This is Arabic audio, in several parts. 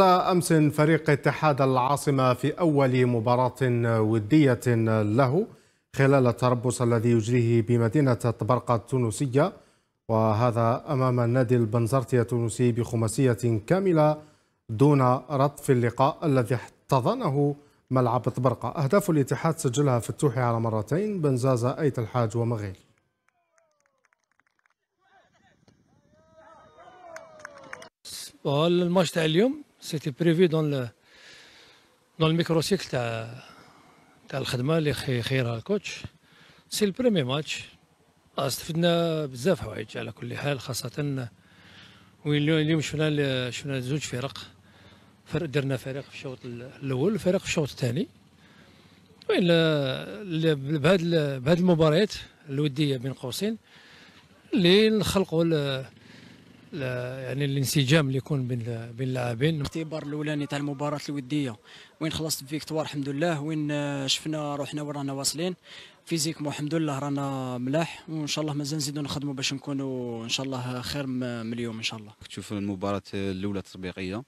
أمس فريق اتحاد العاصمة في أول مباراة ودية له خلال التربص الذي يجريه بمدينة طبرقة التونسية وهذا أمام النادي البنزرتي التونسي بخماسية كاملة دون رد في اللقاء الذي احتضنه ملعب طبرقة أهداف الاتحاد سجلها فتوحي على مرتين بنزازة أيت الحاج ومغيل الماتش تاع اليوم سيتي بريفي دون ل... دون الميكرو سيكل تاع تاع الخدمه اللي خيرها الكوتش سي البريمي ماتش استفدنا بزاف حوايج على كل حال خاصه وين اليوم شفنا شفنا زوج فرق فرق درنا فريق في الشوط الاول وفريق في الشوط الثاني وين بهاد بهاد المباريات الوديه بين قوسين اللي نخلقوا يعني الانسجام اللي يكون بين بين اللاعبين الاختبار الاولاني تاع المباراه الوديه وين خلصت بفيكتوار الحمد لله وين شفنا روحنا وين رانا واصلين فيزيك الحمد لله رانا ملاح وان شاء الله مازال نزيدو نخدمو باش نكونوا ان شاء الله خير من اليوم ان شاء الله تشوف المباراه الاولى التطبيقيه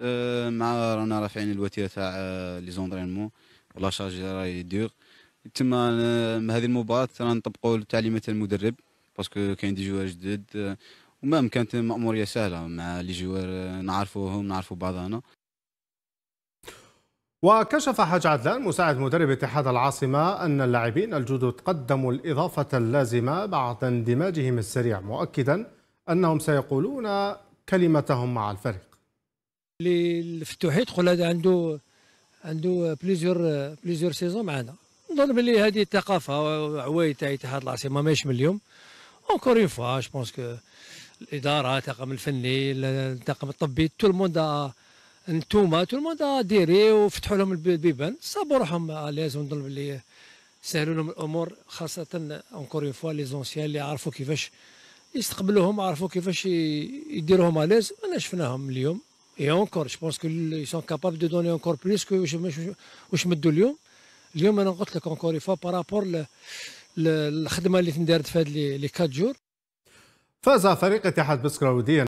أه، مع رانا رافعين الوتيره تاع أه، لي زونترينمون ولا شارج راهي دور تما أه، هذه المباراه رانا نطبقوا تعليمات المدرب باسكو كاين دي جوار جدد ومام كانت مأمورية سهلة مع لي جوار آه، نعرفوهم نعرفو بعضنا وكشف حاج عدلان مساعد مدرب اتحاد العاصمة أن اللاعبين الجدد قدموا الإضافة اللازمة بعد اندماجهم السريع مؤكدا أنهم سيقولون كلمتهم مع الفريق الفتوحي تقول هذا عنده عنده بليزيور بليزيور سيزون معنا نظن بلي هذه الثقافه عوايد تاع اتحاد العاصمه ماهيش من اليوم اونكور اون فوا جو بونس كو الاداره الطاقم الفني الطاقم الطبي تو موندا انتوما تو موندا ديري وفتحوا لهم البيبان صابوا روحهم آه، لازم نظن باللي سهلوا لهم الامور خاصه اونكور اون فوا لي زونسيان اللي عرفوا كيفاش يستقبلوهم عرفوا كيفاش يديروهم اليز انا شفناهم اليوم اي اونكور جو بونس كو سون كابابل دو دوني اونكور بليس كو واش مدوا اليوم اليوم انا قلت لك اونكور اون فوا بارابور الخدمه اللي تندارت في هاد لي 4 جور فاز فريق اتحاد بسكرة